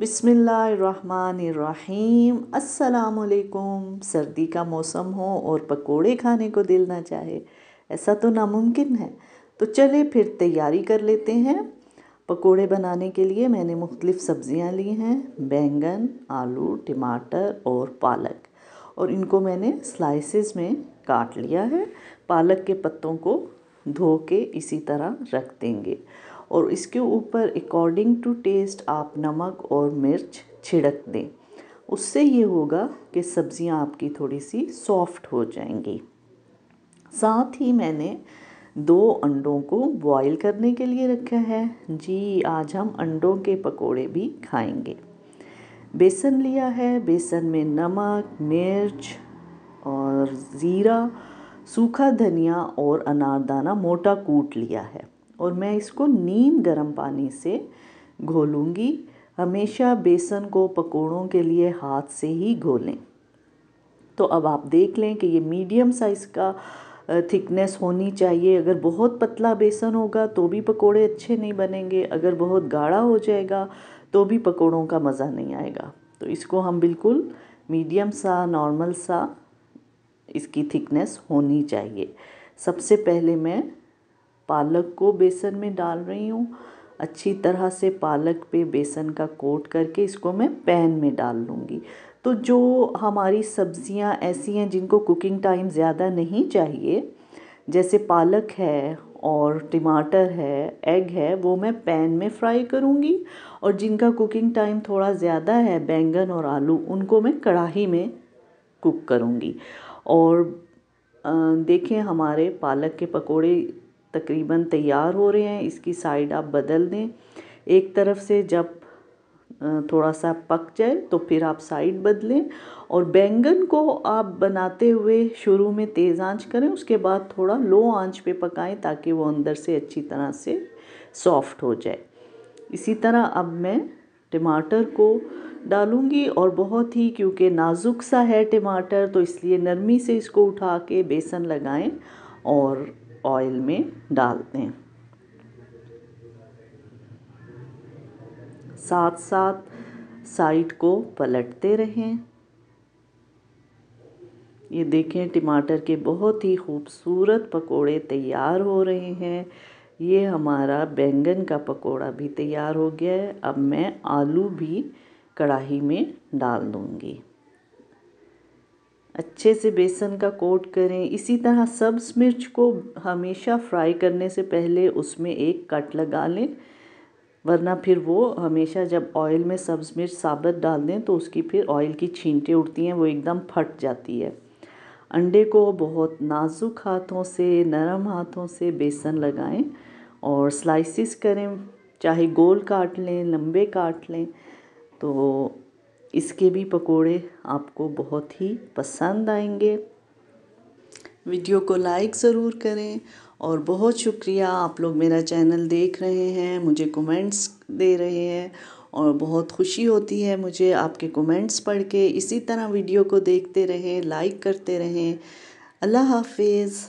बिसमीम् असलकुम सर्दी का मौसम हो और पकोड़े खाने को दिल ना चाहे ऐसा तो नामुमकिन है तो चले फिर तैयारी कर लेते हैं पकोड़े बनाने के लिए मैंने मुख्तलिफ़ सब्ज़ियाँ ली हैं बैंगन आलू टमाटर और पालक और इनको मैंने स्लाइसेस में काट लिया है पालक के पत्तों को धो के इसी तरह रख देंगे और इसके ऊपर अकॉर्डिंग टू टेस्ट आप नमक और मिर्च छिड़क दें उससे ये होगा कि सब्ज़ियाँ आपकी थोड़ी सी सॉफ्ट हो जाएंगी साथ ही मैंने दो अंडों को बॉईल करने के लिए रखा है जी आज हम अंडों के पकोड़े भी खाएंगे बेसन लिया है बेसन में नमक मिर्च और ज़ीरा सूखा धनिया और अनारदाना मोटा कूट लिया है और मैं इसको नीम गर्म पानी से घोलूँगी हमेशा बेसन को पकोड़ों के लिए हाथ से ही घोलें तो अब आप देख लें कि ये मीडियम साइज़ का थिकनेस होनी चाहिए अगर बहुत पतला बेसन होगा तो भी पकोड़े अच्छे नहीं बनेंगे अगर बहुत गाढ़ा हो जाएगा तो भी पकोड़ों का मज़ा नहीं आएगा तो इसको हम बिल्कुल मीडियम सा नॉर्मल सा इसकी थिकनेस होनी चाहिए सबसे पहले मैं पालक को बेसन में डाल रही हूँ अच्छी तरह से पालक पे बेसन का कोट करके इसको मैं पैन में डाल लूँगी तो जो हमारी सब्जियाँ ऐसी हैं जिनको कुकिंग टाइम ज़्यादा नहीं चाहिए जैसे पालक है और टमाटर है एग है वो मैं पैन में फ्राई करूँगी और जिनका कुकिंग टाइम थोड़ा ज़्यादा है बैंगन और आलू उनको मैं कढ़ाही में कुक करूँगी और देखें हमारे पालक के पकोड़े तकरीबन तैयार हो रहे हैं इसकी साइड आप बदल दें एक तरफ से जब थोड़ा सा पक जाए तो फिर आप साइड बदलें और बैंगन को आप बनाते हुए शुरू में तेज़ आंच करें उसके बाद थोड़ा लो आंच पे पकाएं ताकि वो अंदर से अच्छी तरह से सॉफ्ट हो जाए इसी तरह अब मैं टमाटर को डालूंगी और बहुत ही क्योंकि नाजुक सा है टमाटर तो इसलिए नरमी से इसको उठा के बेसन लगाएं और ऑयल में डाल दें साथ साथ साइड को पलटते रहें ये देखें टमाटर के बहुत ही खूबसूरत पकोड़े तैयार हो रहे हैं ये हमारा बैंगन का पकोड़ा भी तैयार हो गया है अब मैं आलू भी कढ़ाई में डाल दूँगी अच्छे से बेसन का कोट करें इसी तरह सब्स मिर्च को हमेशा फ्राई करने से पहले उसमें एक कट लगा लें वरना फिर वो हमेशा जब ऑयल में सब्ज़ मिर्च साबत डाल दें तो उसकी फिर ऑयल की छींटे उड़ती हैं वो एकदम फट जाती है अंडे को बहुत नाजुक हाथों से नरम हाथों से बेसन लगाएं और स्लाइसिस करें चाहे गोल काट लें लंबे काट लें तो इसके भी पकोड़े आपको बहुत ही पसंद आएंगे वीडियो को लाइक ज़रूर करें और बहुत शुक्रिया आप लोग मेरा चैनल देख रहे हैं मुझे कमेंट्स दे रहे हैं और बहुत खुशी होती है मुझे आपके कमेंट्स पढ़ के इसी तरह वीडियो को देखते रहें लाइक करते रहें अल्लाह हाफिज़